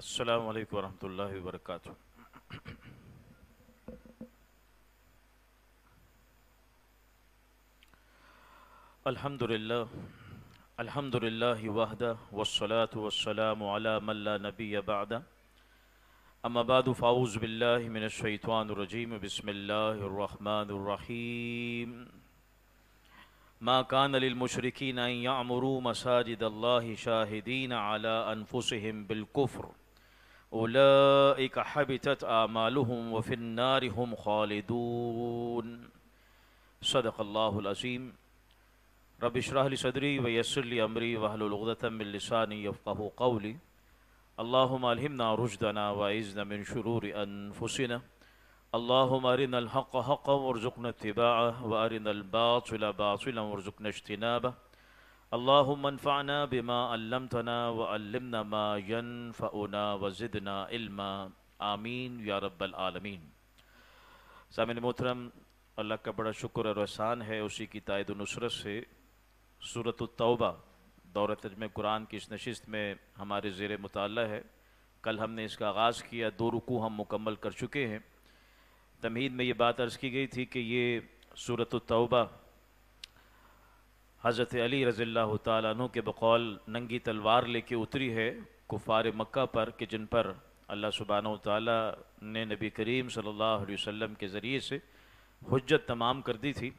السلام عليكم ورحمة الله وبركاته الحمد لله الحمد لله وحده والصلاة والسلام على من لا نبي بعد أما بعد فأعوذ بالله من الشيطان الرجيم بسم الله الرحمن الرحيم ما كان للمشركين أن يعمروا مساجد الله شاهدين على أنفسهم بالكفر أولئك حبتت أعمالهم وفي النار هم خالدون صدق الله العظيم رب اشرح لي صدري ويسر لي أمري واحلل عقدة من لساني يفقهوا قولي اللهم ألهمنا رشدنا وأعذنا من شرور أنفسنا اللهم أرنا الحق حقا وارزقنا اتباعه وأرنا الباطل باطلا وارزقنا اجتنابه अल्लाहुम्मनफ़ाना बिमा अल्लमतना व अल्लमना मा यनफ़उना व ज़िदना इल्मा आमीन या रब्बल आलमीन सामिन मोहतरम अल्लाह का बड़ा शुक्र और एहसान है उसी की तायद नुसरत से सूरत तौबा दौर तजम कुरान की इस नशस्त में हमारे ज़ेर मुताल है कल हमने इसका आगाज़ किया दो रुकू हम मुकम्मल कर चुके हैं तमहीद में ये बात अर्ज़ की गई थी कि ये सूरत तौबा हज़रत अली रज़ी तु के बकौल नंगी तलवार लेके उतरी है कुफार मक्का पर कि जिन पर अल्लाह सुबहान ने नबी करीम सल्लल्लाहु अलैहि वसल्लम के ज़रिए से हजत तमाम कर दी थी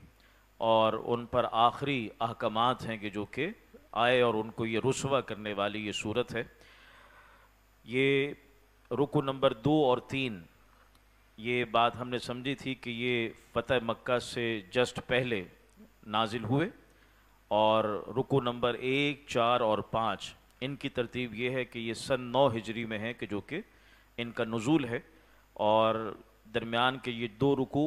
और उन पर आखिरी अहकाम हैं कि जो कि आए और उनको ये रसवा करने वाली ये सूरत है ये रुको नंबर दो और तीन ये बात हमने समझी थी कि ये फ़तेह मक्का से जस्ट पहले नाजिल हुए और रुको नंबर एक चार और पाँच इनकी तरतीब ये है कि ये सन नौ हिजरी में है कि जो कि इनका नज़ुल है और दरमियान के ये दो रुकू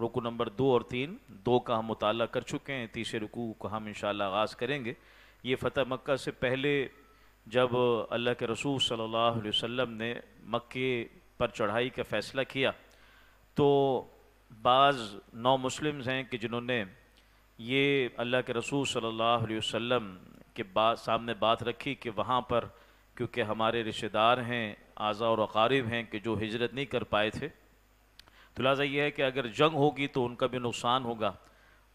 रुकू नंबर दो और तीन दो का हम मुताल कर चुके हैं तीसरे रुकू को हम इन आगाज़ करेंगे ये फ़तह मक्का से पहले जब अल्लाह के रसूल सल्लल्लाहु अलैहि वसल्लम ने मक्के पर चढ़ाई का फ़ैसला किया तो बाज़ नौ मुस्लिम्स हैं कि जिन्होंने ये अल्लाह के रसूल सल्लल्लाहु अलैहि वसल्लम के बात सामने बात रखी कि वहाँ पर क्योंकि हमारे रिश्तेदार हैं आज़ा और अकारीब हैं कि जो हिजरत नहीं कर पाए थे तो लिहाजा यह है कि अगर जंग होगी तो उनका भी नुकसान होगा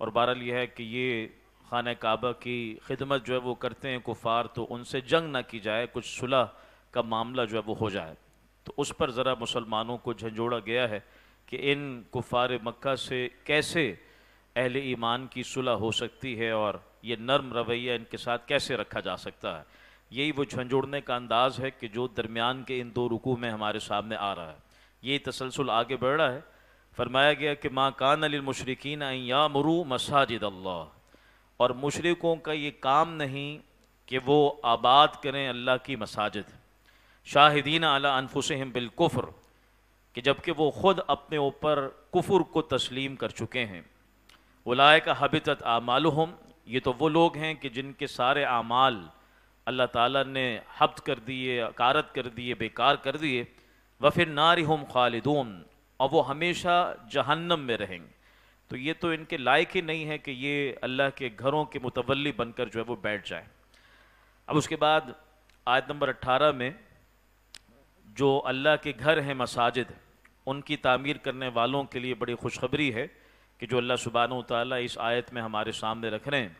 और बहरहाल यह है कि ये खान काबा की खिदमत जो है वो करते हैं कुफार तो उनसे जंग ना की जाए कुछ सुलह का मामला जो है वो हो जाए तो उस पर ज़रा मुसलमानों को झंझोड़ा गया है कि इन कुफार मक्का से कैसे अहल ईमान की सुलह हो सकती है और ये नर्म रवैया इनके साथ कैसे रखा जा सकता है यही वो झंझोड़ने का अंदाज है कि जो दरमियान के इन दो रुकू में हमारे सामने आ रहा है यही तसलसल आगे बढ़ रहा है फरमाया गया कि माँ कान मशरकिन या मरू मसाजिद अल्लाह और मशरकों का ये काम नहीं कि वो आबाद करें अल्लाह की मसाजिद शाहिदीन अला अनफुसम बिलकुफ़र कि जबकि वो ख़ुद अपने ऊपर कुफ़ुर को तस्लीम कर चुके हैं उलाय का हबितत आमाल ये तो वो लोग हैं कि जिनके सारे आमाल अल्लाह ताला ने हब्त कर दिए अकारत कर दिए बेकार कर दिए व फिर नारी हम खालिदून और वो हमेशा जहन्नम में रहेंगे तो ये तो इनके लायक ही नहीं है कि ये अल्लाह के घरों के मुतवली बनकर जो है वो बैठ जाए अब उसके बाद आयत नंबर अट्ठारह में जो अल्लाह के घर हैं मसाजिद उनकी तामीर करने वालों के लिए बड़ी खुशखबरी है कि जो अल्लाह सुबहान ताली इस आयत में हमारे सामने रख रहे हैं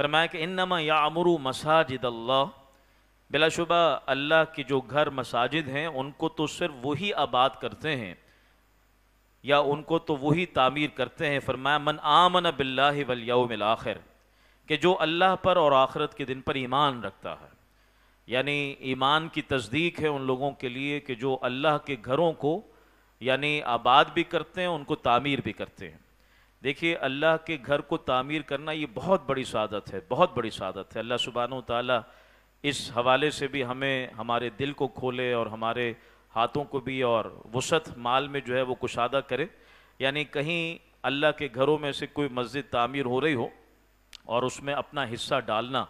फरमाया कि इनमा या अमरु मसाजिद अल्लाह बिलाशुबा अल्लाह के जो घर मसाजिद हैं उनको तो सिर्फ वही आबाद करते हैं या उनको तो वही तामीर करते हैं फरमाया मन आमन बिल्ला वलयाउमिल आखिर कि जो अल्लाह पर और आखरत के दिन पर ईमान रखता है यानी ईमान की तस्दीक है उन लोगों के लिए कि जो अल्लाह के घरों को यानी आबाद भी करते हैं उनको तामीर भी करते हैं देखिए अल्लाह के घर को तामीर करना ये बहुत बड़ी शादत है बहुत बड़ी शादत है अल्लाह सुबहान तला इस हवाले से भी हमें हमारे दिल को खोले और हमारे हाथों को भी और वसत माल में जो है वो कुशादा करे यानी कहीं अल्लाह के घरों में से कोई मस्जिद तामीर हो रही हो और उसमें अपना हिस्सा डालना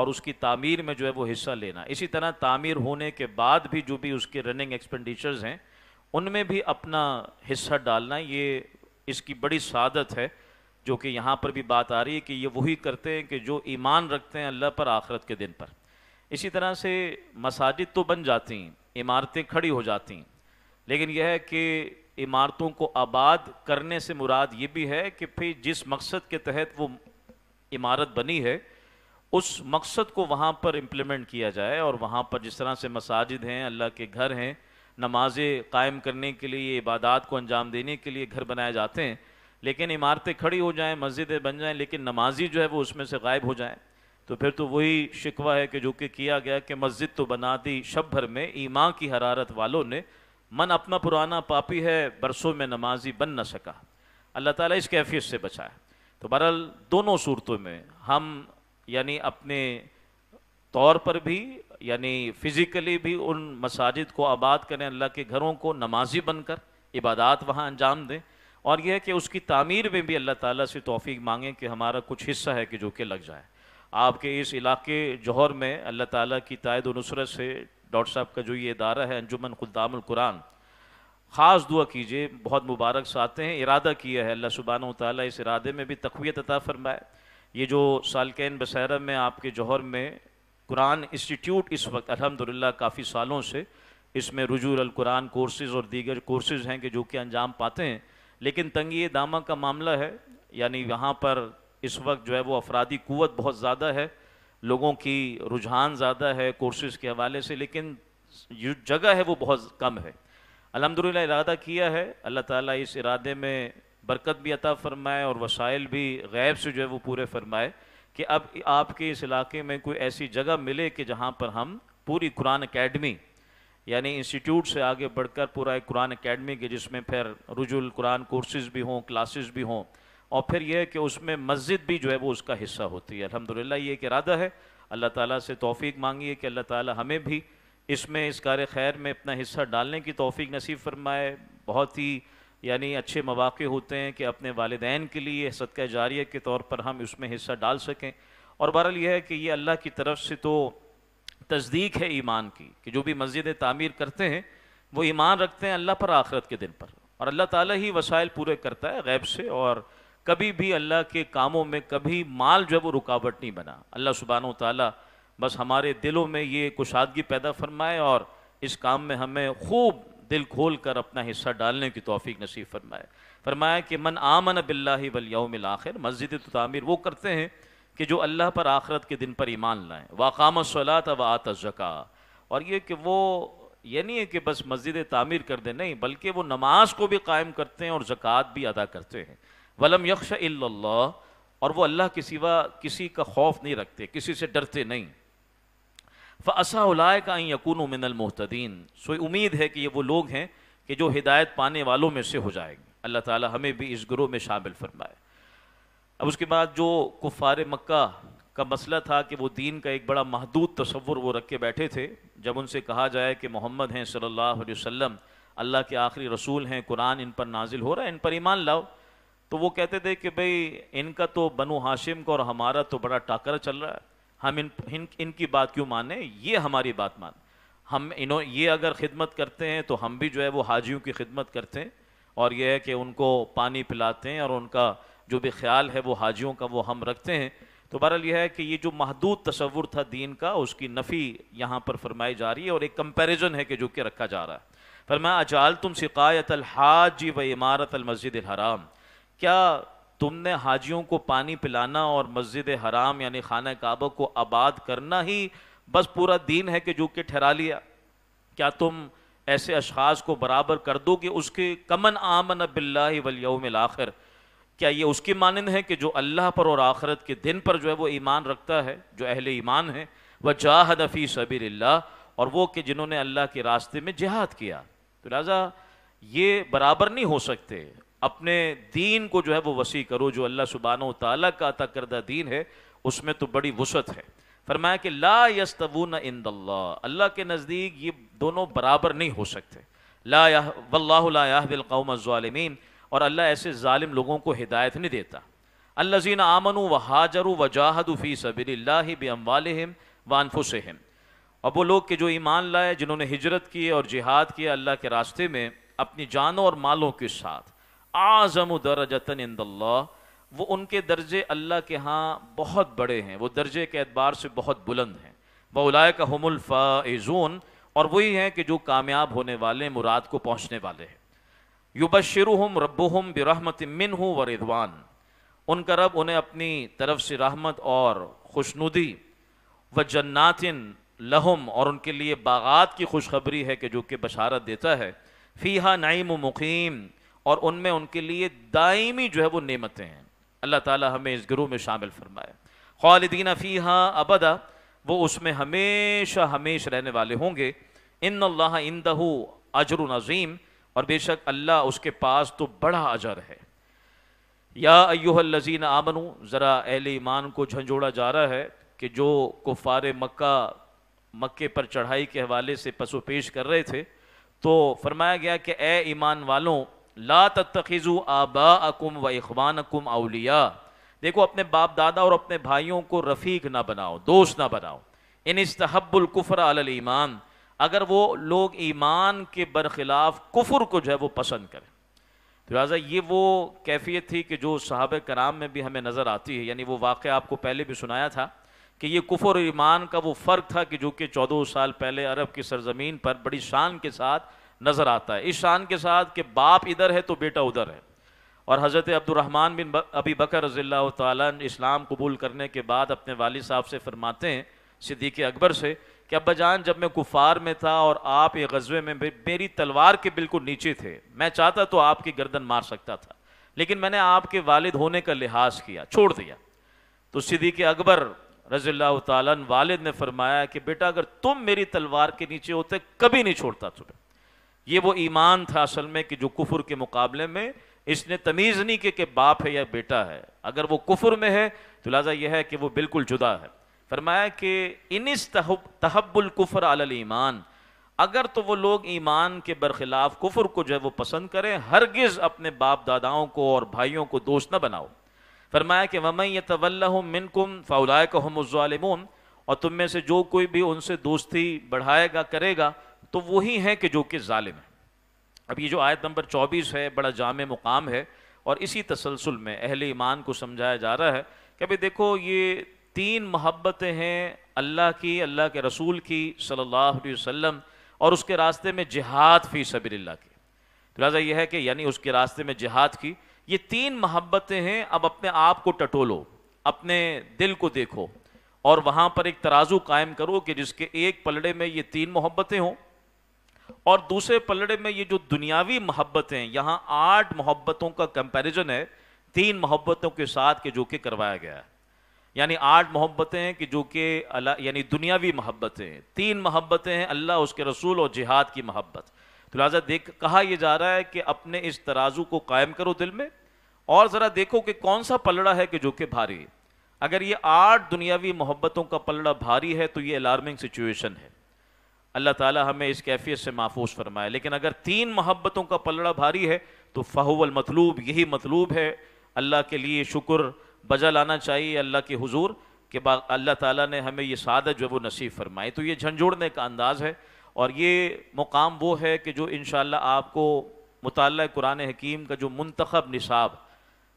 और उसकी तामीर में जो है वो हिस्सा लेना इसी तरह तामीर होने के बाद भी जो भी उसके रनिंग एक्सपेंडिचर्स हैं उनमें भी अपना हिस्सा डालना ये इसकी बड़ी सादत है जो कि यहाँ पर भी बात आ रही है कि ये वही करते हैं कि जो ईमान रखते हैं अल्लाह पर आखरत के दिन पर इसी तरह से मसाजिद तो बन जाती हैं इमारतें खड़ी हो जाती हैं लेकिन यह है कि इमारतों को आबाद करने से मुराद ये भी है कि फिर जिस मकसद के तहत वो इमारत बनी है उस मकसद को वहाँ पर इम्प्लीमेंट किया जाए और वहाँ पर जिस तरह से मसाजिद हैं अल्लाह के घर हैं नमाजें कायम करने के लिए इबादत को अंजाम देने के लिए घर बनाए जाते हैं लेकिन इमारतें खड़ी हो जाएँ मस्जिदें बन जाएँ लेकिन नमाजी जो है वो उसमें से गायब हो जाएँ तो फिर तो वही शिकवा है कि जो कि किया गया कि मस्जिद तो बना दी शब भर में ईमा की हरारत वालों ने मन अपना पुराना पापी है बरसों में नमाजी बन ना सका अल्लाह ताला इस कैफियत से बचाए तो बहरहाल दोनों सूरतों में हम यानी अपने तौर पर भी यानी फ़िज़िकली भी उन मसाजिद को आबाद करें अल्लाह के घरों को नमाजी बनकर इबादत वहाँ अंजाम दें और यह कि उसकी तामीर में भी अल्लाह ताला से तोफ़ी मांगें कि हमारा कुछ हिस्सा है कि जो कि लग जाए आपके इस इलाके जौहर में अल्लाह ताला की तायद नुसरत से डॉक्टर साहब का जो ये इदारा है अंजुमन खुदामकुरान ख़ास दुआ कीजिए बहुत मुबारक साते हैं इरादा किया है अल्लाह सुबहान ताली इस इरादे में भी तकवीत अता फरमाए ये जो सालकैन बसैरा में आपके जौहर में कुरान इंस्टीट्यूट इस वक्त अलहमदिल्ला काफ़ी सालों से इसमें रजूर अलकुरान कोर्सेज़ और दीगर कोर्सेज़ हैं कि जो कि अंजाम पाते हैं लेकिन तंगी दामा का मामला है यानी यहाँ पर इस वक्त जो है वो अफराधी क़वत बहुत ज़्यादा है लोगों की रुझान ज़्यादा है कोर्सेज़ के हवाले से लेकिन जो जगह है वो बहुत कम है अलहमदिल्ला इरादा किया है अल्लाह ताली इस इरादे में बरकत भी अता फरमाए और वसाइल भी गैब से जो है वो पूरे फरमाए कि अब आपके इस इलाके में कोई ऐसी जगह मिले कि जहाँ पर हम पूरी कुरान अकेडमी यानी इंस्टीट्यूट से आगे बढ़कर पूरा एक कुरान अकेडमी के जिसमें फिर रुजुल कुरान कोर्सेज भी हों क्लासेस भी हों और फिर यह कि उसमें मस्जिद भी जो है वो उसका हिस्सा होती है अलहमदिल्ला ये एक इरादा है अल्लाह ताला से तोफ़ी मांगिए कि अल्लाह ताला हमें भी इसमें इस कार खैर में अपना हिस्सा डालने की तोफ़ी नसीब फरमाए बहुत ही यानी अच्छे मौाक़े होते हैं कि अपने वालदेन के लिए सदका जारिया के तौर पर हम उसमें हिस्सा डाल सकें और बहरल यह है कि ये अल्लाह की तरफ से तो तस्दीक है ईमान की कि जो भी मस्जिद तामीर करते हैं वो ईमान रखते हैं अल्लाह पर आखरत के दिन पर और अल्लाह ताली ही वसाइल पूरे करता है गैब से और कभी भी अल्लाह के कामों में कभी माल जो है वो रुकावट नहीं बना अल्लाह सुबहान तला बस हमारे दिलों में ये कुशादगी पैदा फरमाए और इस काम में हमें खूब दिल खोल कर अपना हिस्सा डालने की तोफ़ी नसीब फरमाए फरमाया कि मन आमन बिल्ला वलयमिल आखिर मस्जिद तो तामीर वो करते हैं कि जो अल्लाह पर आखरत के दिन पर ईमान लाएँ वाकाम सलात व आत ज़क़ा और ये कि वो ये नहीं है कि बस मस्जिद तामीर कर दे नहीं बल्कि वो नमाज को भी कायम करते हैं और ज़क़़त भी अदा करते हैं वलम यक्ष और वो अल्लाह के सिवा किसी का खौफ नहीं रखते किसी से डरते नहीं फ़सा उलाय का यकून मिनल मोहतदीन सो उम्मीद है कि ये वो लोग हैं कि जो हिदायत पाने वालों में से हो जाएंगे अल्लाह ताला हमें भी इस ग्रोह में शामिल फरमाए अब उसके बाद जो कुफार मक्का का मसला था कि वो दीन का एक बड़ा महदूद तस्वुर वो रख के बैठे थे जब उनसे कहा जाए कि मोहम्मद हैं सल्लल्लाहु वसम अल्लाह के आखिरी रसूल हैं कुरान इन पर नाजिल हो रहा है इन पर ईमान लाओ तो वो कहते थे कि भाई इनका तो बनु हाशिम का और हमारा तो बड़ा टाकर चल रहा है हम इन, इन इनकी बात क्यों माने ये हमारी बात मान हम इन्हों ये अगर खिदमत करते हैं तो हम भी जो है वो हाजियों की खिदमत करते हैं और यह है कि उनको पानी पिलाते हैं और उनका जो भी ख्याल है वो हाजियों का वो हम रखते हैं तो बहरहाल यह है कि ये जो महदूद तस्वुर था दीन का उसकी नफ़ी यहाँ पर फरमाई जा रही है और एक कंपेरिजन है कि जो कि रखा जा रहा है फरमाया अजाल तुम शिकायत अलहाजी व इमारत अलमस्जिद हराम क्या तुमने हाजियों को पानी पिलाना और मस्जिद हराम यानी खाना काबा को आबाद करना ही बस पूरा दीन है कि जो के ठहरा लिया क्या तुम ऐसे अशास को बराबर कर दो कि उसके कमन आमन बिल्ला आखिर क्या ये उसकी मानंद है कि जो अल्लाह पर और आखरत के दिन पर जो है वो ईमान रखता है जो अहल ईमान है वह जाहद फ़ी सबीर और वो कि जिन्होंने अल्लाह के रास्ते में जिहाद किया तो लिहाजा ये बराबर नहीं हो सकते अपने दीन को जो है वो वसी करो जो अल्लाह सुबहान तला का अता करदा दीन है उसमें तो बड़ी वसत है फरमाया कि ला यस्तवून इंद अल्लाह के नज़दीक ये दोनों बराबर नहीं हो सकते ला वल्लाबिलकौमज़ालमीन और अल्लाह ऐसे ालिम लोगों को हिदायत नहीं देता अल्लाजीन आमन व हाजर व जाहदफ़ी सबील्ला बमवालम वनफुसम और वो लोग के जो ईमान लाए जिन्होंने हिजरत की और जिहाद किया अल्लाह के रास्ते में अपनी जानों और मालों के साथ आजम दरजतन इंदल्ला वो उनके दर्जे अल्लाह के यहाँ बहुत बड़े हैं वो दर्जे के अतबार से बहुत बुलंद हैं बउलाय का हमल और वही हैं कि जो कामयाब होने वाले मुराद को पहुँचने वाले हैं रब हम बिरहमत मिन हूँ व रिदवान उनका रब उन्हें अपनी तरफ से रहमत और खुशनुदी व जन्नातिन लहम और उनके लिए बागात की खुशखबरी है कि जो कि बशारत देता है फ़ीहा नईम मुकीम और उनमें उनके लिए दायमी जो है वो नेमतें हैं अल्लाह ताला हमें इस गिरोह में शामिल फरमाए खालिदीन फ़ीहा अबदा वो उसमें हमेशा हमेश रहने वाले होंगे इन अल्लाह इंदहू अजर नज़ीम और बेशक अल्लाह उसके पास तो बड़ा अजर है या अयोहलजीन आमनू ज़रा अहल ईमान को झंझोड़ा जा रहा है कि जो कुफार मक्का मक्के पर चढ़ाई के हवाले से पसो पेश कर रहे थे तो फरमाया गया कि ए ईमान वालों ला तखिज़ु आबा अकुम व इखबान अकुम अलिया देखो अपने बाप दादा और अपने भाइयों को रफ़ीक ना बनाओ दोस्त ना बनाओ इन अल अलईमान अगर वो लोग ईमान के बरखिलाफ कुफर को जो है वो पसंद करें तो लिहाजा ये वो कैफियत थी कि जो साहब कराम में भी हमें नज़र आती है यानी वो वाक़ आपको पहले भी सुनाया था कि ये कुफर ईमान का वो फ़र्क था कि जो कि चौदह साल पहले अरब की सरजमीन पर बड़ी शान के साथ नज़र आता है इस शान के साथ कि बाप इधर है तो बेटा उधर है और हज़रत अब्दुलरहमान बिन अबी बकर रज़ील्ला इस्लाम कबूल करने के बाद अपने वाल साहब से फरमाते हैं सिद्दीक अकबर से कि अब्बा जान जब मैं कुफार में था और आप ये गजबे में मेरी तलवार के बिल्कुल नीचे थे मैं चाहता तो आपकी गर्दन मार सकता था लेकिन मैंने आपके वालिद होने का लिहाज किया छोड़ दिया तो सिद्दीक अकबर रजील्ला वालिद ने फरमाया कि बेटा अगर तुम मेरी तलवार के नीचे होते कभी नहीं छोड़ता तुम्हें ये वो ईमान था असल में कि जो कुफर के मुकाबले में इसने तमीज़ नहीं के कि बाप है या बेटा है अगर वो कुफर में है तो लिहाजा यह है कि वो बिल्कुल जुदा है फरमाया कि इनिस तहबुल कुफर अल ईमान अगर तो वो लोग ईमान के बरखिलाफ कुफर को जो है वो पसंद करें हरगिज़ अपने बाप दादाओं को और भाइयों को दोस्त न बनाओ फरमाया कि वमई मिनकुम फ़ाउलाय का हम और तुम में से जो कोई भी उनसे दोस्ती बढ़ाएगा करेगा तो वही हैं कि जो कि ालिम है अब ये जो आयत नंबर चौबीस है बड़ा जाम मुकाम है और इसी तसलसल में अहल ईमान को समझाया जा रहा है कि अभी देखो ये तीन मोहब्बतें हैं अल्लाह की अल्लाह के रसूल की सल्लल्लाहु अलैहि वसल्लम और उसके रास्ते में जिहाद फ़ी सबील्ला की तो लिहाजा यह है कि यानी उसके रास्ते में जिहाद की ये तीन मोहब्बतें हैं अब अपने आप को टटोलो अपने दिल को देखो और वहाँ पर एक तराजू कायम करो कि जिसके एक पलड़े में ये तीन मोहब्बतें हों और दूसरे पलड़े में ये जो दुनियावी मोहब्बतें यहां आठ मोहब्बतों का कंपैरिजन है तीन मोहब्बतों के साथ के जो कि करवाया गया है यानी आठ मोहब्बतें हैं कि जो कि अला यानी दुनियावी मोहब्बतें तीन मोहब्बतें हैं अल्लाह उसके रसूल और जिहाद की मोहब्बत तो लिहाजा देख कहा यह जा रहा है कि अपने इस तराजू को कायम करो दिल में और ज़रा देखो कि कौन सा पलड़ा है कि जो कि भारी अगर ये आठ दुनियावी मोहब्बतों का पलड़ा भारी है तो ये अलार्मिंग सिचुएशन है अल्लाह ताला हमें इस कैफियत से महफूज फरमाए लेकिन अगर तीन मोहब्बतों का पलड़ा भारी है तो फ़हुल मतलूब यही मतलूब है अल्लाह के लिए शुक्र बजा लाना चाहिए अल्लाह के हुजूर के बाद अल्लाह ताला ने हमें ये सादत जो है वो नसीब फरमाई तो ये झंझोड़ने का अंदाज़ है और ये मुकाम वो है कि जो इन आपको मुताल कुरान हकीम का जो मंतखब निसाब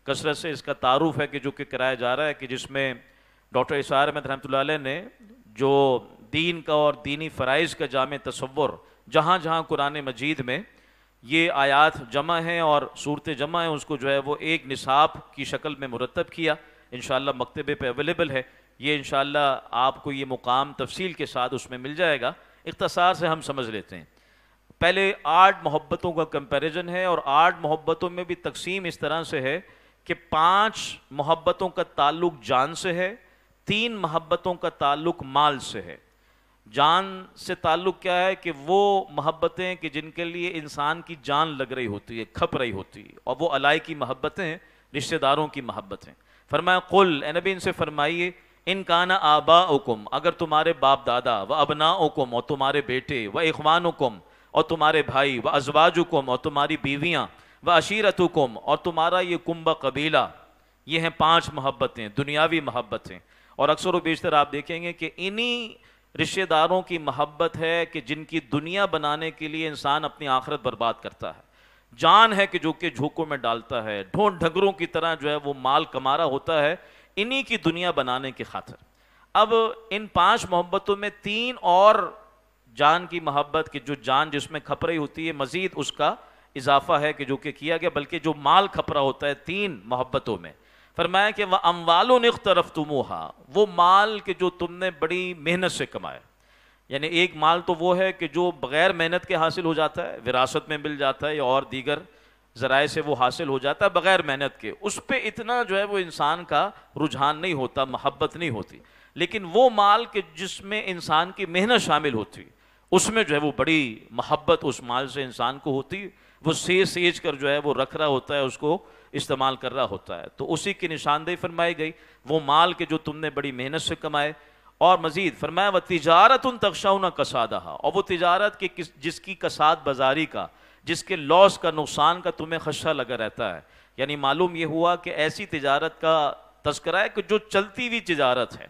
कसरत से इसका तारुफ है कि जो कि कराया जा रहा है कि जिसमें डॉक्टर इसार अहमद रहमत ने जो दीन का और दीनी फ़रज़ का जाम तस्वुर जहाँ जहाँ कुरान मजीद में ये आयात जमा हैं और सूरत जमा हैं उसको जो है वो एक निसाब की शक्ल में मुरतब किया इन मकतबे पर अवेलेबल है ये इन आपको ये मुकाम तफसील के साथ उसमें मिल जाएगा इख्तसार से हम समझ लेते हैं पहले आठ मोहब्बतों का कंपेरिजन है और आठ मोहब्बतों में भी तकसीम इस तरह से है कि पाँच मोहब्बतों का ताल्लुक जान से है तीन मोहब्बतों का ताल्लुक माल से है जान से ताल्लुक़ क्या है कि वो मोहब्बतें कि जिनके लिए इंसान की जान लग रही होती है खप रही होती है और वो अलाई की मोहब्बतें रिश्तेदारों की मोहब्बतें फरमाया कुल नबी इनसे फरमाइए इन काना आबा हुकुम अगर तुम्हारे बाप दादा व अबना हुकुम और तुम्हारे बेटे व इखवान हुकुम और तुम्हारे भाई व अजवाज हुकुम और तुम्हारी बीवियाँ व अशीरत हुकुम और तुम्हारा ये कुंभ कबीला ये हैं पाँच मोहब्बतें दुनियावी मोहब्बतें और अक्सर व बेशतर आप देखेंगे कि इन्हीं रिश्तेदारों की मोहब्बत है कि जिनकी दुनिया बनाने के लिए इंसान अपनी आखिरत बर्बाद करता है जान है कि जो कि झोंकों में डालता है ढोंढ ढगरों की तरह जो है वो माल कमारा होता है इन्हीं की दुनिया बनाने की खातर अब इन पांच मोहब्बतों में तीन और जान की मोहब्बत की जो जान जिसमें खप रही होती है मजीद उसका इजाफा है कि जो कि किया गया बल्कि जो माल खपरा होता है तीन मोहब्बतों में फरमाया कि वह अमवालों ने तरफ तुमोहा वो माल के जो तुमने बड़ी मेहनत से कमाए यानी एक माल तो वो है कि जो बग़ैर मेहनत के हासिल हो जाता है विरासत में मिल जाता है या और दीगर ज़राए से वो हासिल हो जाता है बग़ैर मेहनत के उस पर इतना जो है वो इंसान का रुझान नहीं होता महब्बत नहीं होती लेकिन वो माल के जिसमें इंसान की मेहनत शामिल होती उसमें जो है वो बड़ी महब्बत उस माल से इंसान को होती वो सेज सेज कर जो है वो रख रहा होता है उसको इस्तेमाल कर रहा होता है तो उसी की निशानदेही फरमाई गई वो माल के जो तुमने बड़ी मेहनत से कमाए और मजीद फरमाया वह तजारत उन तकशाउना कसादा और वो तजारत की किस जिसकी कसाद बाजारी का जिसके लॉस का नुकसान का तुम्हें खदशा लगा रहता है यानी मालूम ये हुआ कि ऐसी तजारत का तस्करा है कि जो चलती हुई तजारत है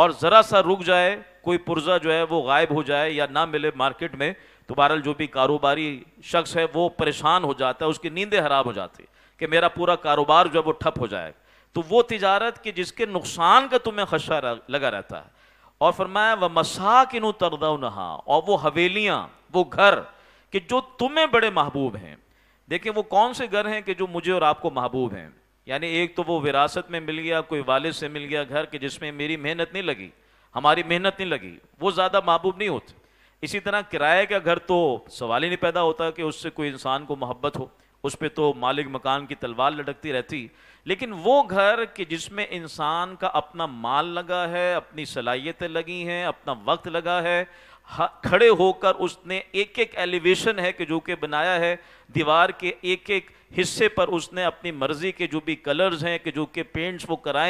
और ज़रा सा रुक जाए कोई पुर्जा जो है वो गायब हो जाए या ना मिले मार्केट में तो बहरहाल जो भी कारोबारी शख्स है वो परेशान हो जाता है उसकी नींदें खराब हो जाती है कि मेरा पूरा कारोबार जो है वो ठप हो जाए तो वो तजारत की जिसके नुकसान का तुम्हें खशा लगा रहता है और फरमाया वह मसा किनु तरदा नहा और वो हवेलियाँ वो घर कि जो तुम्हें बड़े महबूब हैं देखिए वो कौन से घर हैं कि जो मुझे और आपको महबूब हैं यानी एक तो वो विरासत में मिल गया कोई वालिद से मिल गया घर कि जिसमें मेरी मेहनत नहीं लगी हमारी मेहनत नहीं लगी वो ज़्यादा महबूब नहीं होते इसी तरह किराए का घर तो सवाल ही नहीं पैदा होता कि उससे कोई इंसान को मोहब्बत हो उस पर तो मालिक मकान की तलवार लटकती रहती लेकिन वो घर कि जिसमें इंसान का अपना माल लगा है अपनी सलाहियतें लगी हैं अपना वक्त लगा है खड़े होकर उसने एक एक एलिवेशन है कि जो कि बनाया है दीवार के एक एक हिस्से पर उसने अपनी मर्जी के जो भी कलर्स हैं कि जो के पेंट्स वो कराए